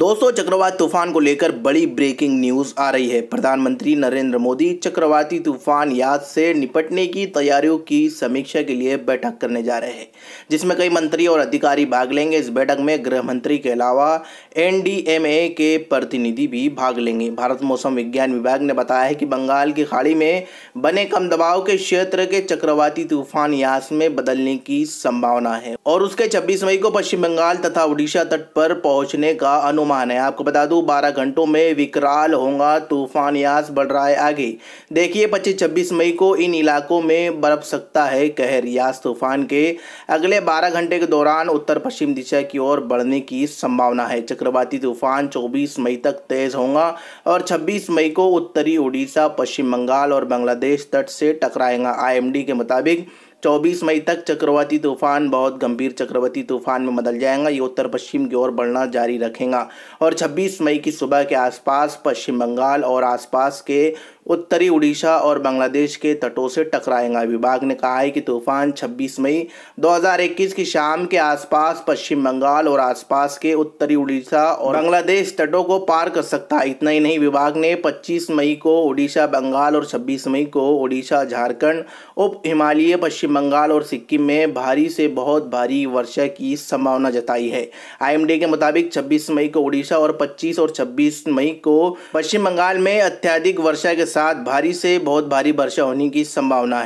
दोस्तों चक्रवाती तूफान को लेकर बड़ी ब्रेकिंग न्यूज आ रही है प्रधानमंत्री नरेंद्र मोदी चक्रवाती तूफान याद से निपटने की तैयारियों की समीक्षा के लिए बैठक करने जा रहे हैं जिसमें कई मंत्री और अधिकारी भाग लेंगे इस बैठक में गृह मंत्री के अलावा एनडीएमए के प्रतिनिधि भी भाग लेंगे भारत मौसम विज्ञान विभाग ने बताया है कि बंगाल की खाड़ी में बने कम दबाव के क्षेत्र के चक्रवाती तूफान यास में बदलने की संभावना है और उसके छब्बीस मई को पश्चिम बंगाल तथा उड़ीसा तट पर पहुंचने का अनु अनुमान है आपको बता दूं बारह घंटों में विकराल होगा तूफान यास बढ़ रहा है आगे देखिए पच्चीस छब्बीस मई को इन इलाकों में बरप सकता है कहर यास तूफान के अगले बारह घंटे के दौरान उत्तर पश्चिम दिशा की ओर बढ़ने की संभावना है चक्रवाती तूफान चौबीस मई तक तेज होगा और छब्बीस मई को उत्तरी उड़ीसा पश्चिम बंगाल और बांग्लादेश तट से टकराएगा आई के मुताबिक 24 मई तक चक्रवाती तूफान बहुत गंभीर चक्रवाती तूफान में बदल जाएगा ये उत्तर पश्चिम की ओर बढ़ना जारी रखेगा और 26 मई की सुबह के आसपास पश्चिम बंगाल और आसपास के उत्तरी उड़ीसा और बांग्लादेश के तटों से टकराएगा विभाग ने कहा है कि तूफान 26 मई 2021 की शाम के आसपास पश्चिम बंगाल और आसपास के उत्तरी उड़ीसा और बांग्लादेश तटों को पार कर सकता है इतना ही नहीं विभाग ने 25 मई को उड़ीसा बंगाल और 26 मई को उड़ीसा झारखंड उप हिमालय पश्चिम बंगाल और सिक्किम में भारी से बहुत भारी वर्षा की संभावना जताई है आईएमडी के मुताबिक 26 मई को उड़ीसा और 25 और 26 मई को पश्चिम बंगाल में अत्यधिक वर्षा के साथ भारी से बहुत भारी वर्षा होने की संभावना है